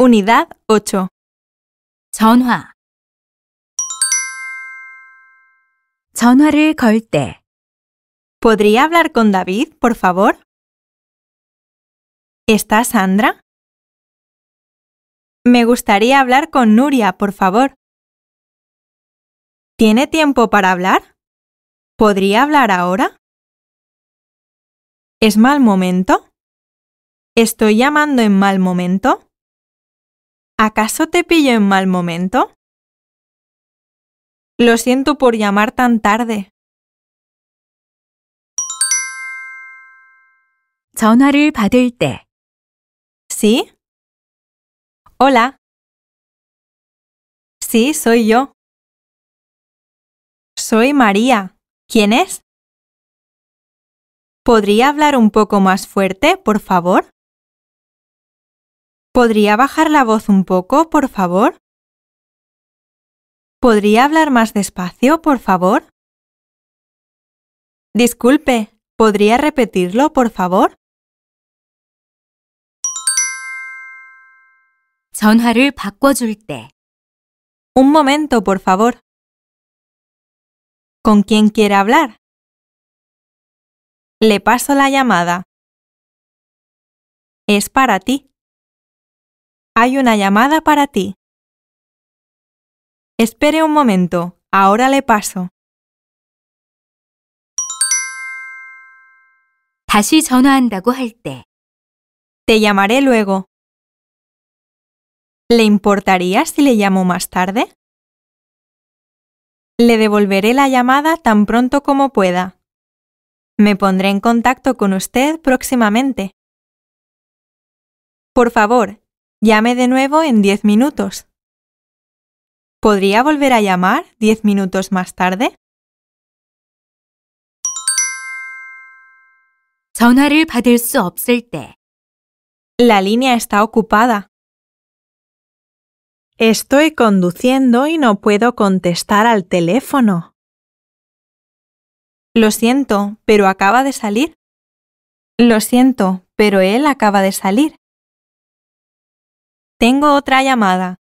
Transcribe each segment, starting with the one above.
Unidad 8. 전화 전화를 걸 ¿Podría hablar con David, por favor? ¿Está Sandra? Me gustaría hablar con Nuria, por favor. ¿Tiene tiempo para hablar? ¿Podría hablar ahora? ¿Es mal momento? ¿Estoy llamando en mal momento? ¿Acaso te pillo en mal momento? Lo siento por llamar tan tarde. ¿Sí? Hola. Sí, soy yo. Soy María. ¿Quién es? ¿Podría hablar un poco más fuerte, por favor? ¿Podría bajar la voz un poco, por favor? ¿Podría hablar más despacio, por favor? Disculpe, ¿podría repetirlo, por favor? Un momento, por favor. ¿Con quién quiere hablar? Le paso la llamada. Es para ti. Hay una llamada para ti. Espere un momento, ahora le paso. Te llamaré luego. ¿Le importaría si le llamo más tarde? Le devolveré la llamada tan pronto como pueda. Me pondré en contacto con usted próximamente. Por favor, Llame de nuevo en 10 minutos. ¿Podría volver a llamar 10 minutos más tarde? La línea está ocupada. Estoy conduciendo y no puedo contestar al teléfono. Lo siento, pero acaba de salir. Lo siento, pero él acaba de salir. Tengo otra llamada.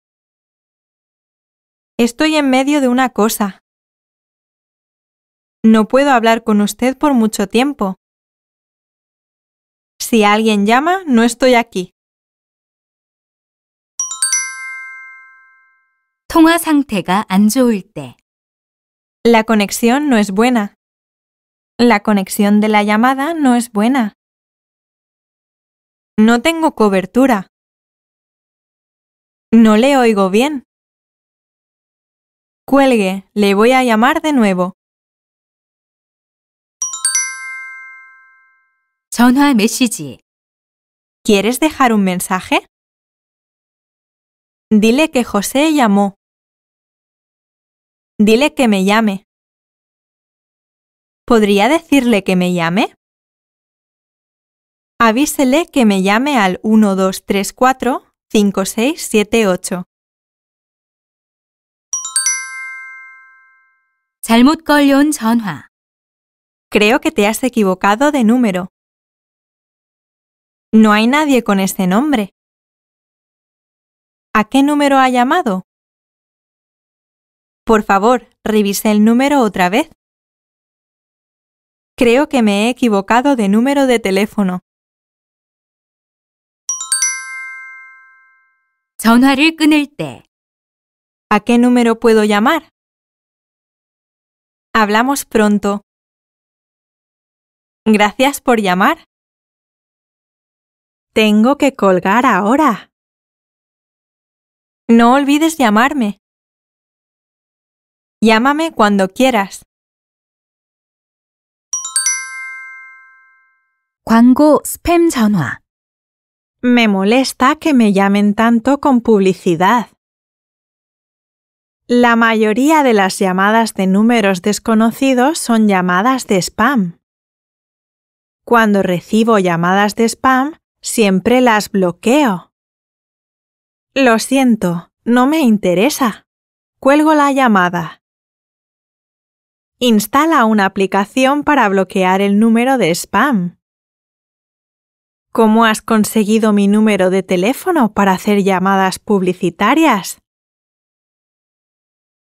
Estoy en medio de una cosa. No puedo hablar con usted por mucho tiempo. Si alguien llama, no estoy aquí. 통화 상태가 안 좋을 La conexión no es buena. La conexión de la llamada no es buena. No tengo cobertura. No le oigo bien. Cuelgue, le voy a llamar de nuevo. ¿Quieres dejar un mensaje? Dile que José llamó. Dile que me llame. ¿Podría decirle que me llame? Avísele que me llame al 1234 5678. Salmut 걸려온 전화. Creo que te has equivocado de número. No hay nadie con este nombre. ¿A qué número ha llamado? Por favor, revise el número otra vez. Creo que me he equivocado de número de teléfono. ¿A qué número puedo llamar? Hablamos pronto. Gracias por llamar. Tengo que colgar ahora. No olvides llamarme. Llámame cuando quieras. Me molesta que me llamen tanto con publicidad. La mayoría de las llamadas de números desconocidos son llamadas de spam. Cuando recibo llamadas de spam, siempre las bloqueo. Lo siento, no me interesa. Cuelgo la llamada. Instala una aplicación para bloquear el número de spam. ¿Cómo has conseguido mi número de teléfono para hacer llamadas publicitarias?